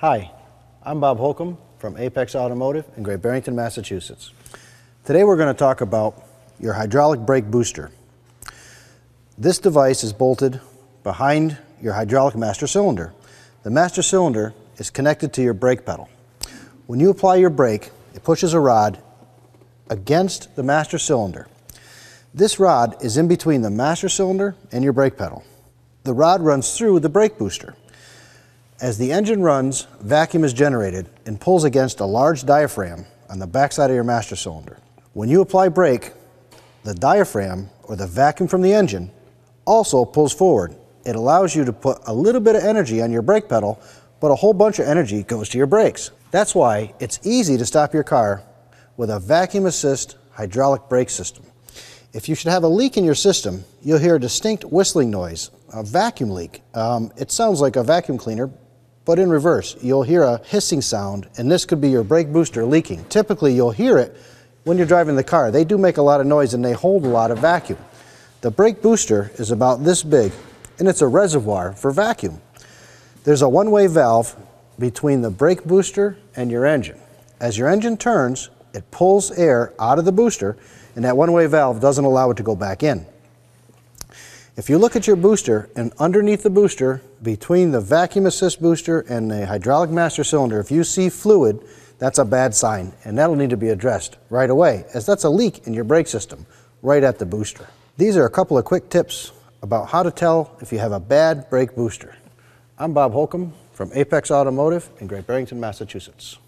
Hi, I'm Bob Holcomb from Apex Automotive in Great Barrington, Massachusetts. Today we're going to talk about your hydraulic brake booster. This device is bolted behind your hydraulic master cylinder. The master cylinder is connected to your brake pedal. When you apply your brake, it pushes a rod against the master cylinder. This rod is in between the master cylinder and your brake pedal. The rod runs through the brake booster. As the engine runs, vacuum is generated and pulls against a large diaphragm on the backside of your master cylinder. When you apply brake, the diaphragm, or the vacuum from the engine, also pulls forward. It allows you to put a little bit of energy on your brake pedal, but a whole bunch of energy goes to your brakes. That's why it's easy to stop your car with a vacuum assist hydraulic brake system. If you should have a leak in your system, you'll hear a distinct whistling noise, a vacuum leak. Um, it sounds like a vacuum cleaner, but in reverse, you'll hear a hissing sound, and this could be your brake booster leaking. Typically, you'll hear it when you're driving the car. They do make a lot of noise and they hold a lot of vacuum. The brake booster is about this big, and it's a reservoir for vacuum. There's a one-way valve between the brake booster and your engine. As your engine turns, it pulls air out of the booster, and that one-way valve doesn't allow it to go back in. If you look at your booster and underneath the booster, between the vacuum assist booster and the hydraulic master cylinder, if you see fluid, that's a bad sign and that'll need to be addressed right away as that's a leak in your brake system right at the booster. These are a couple of quick tips about how to tell if you have a bad brake booster. I'm Bob Holcomb from Apex Automotive in Great Barrington, Massachusetts.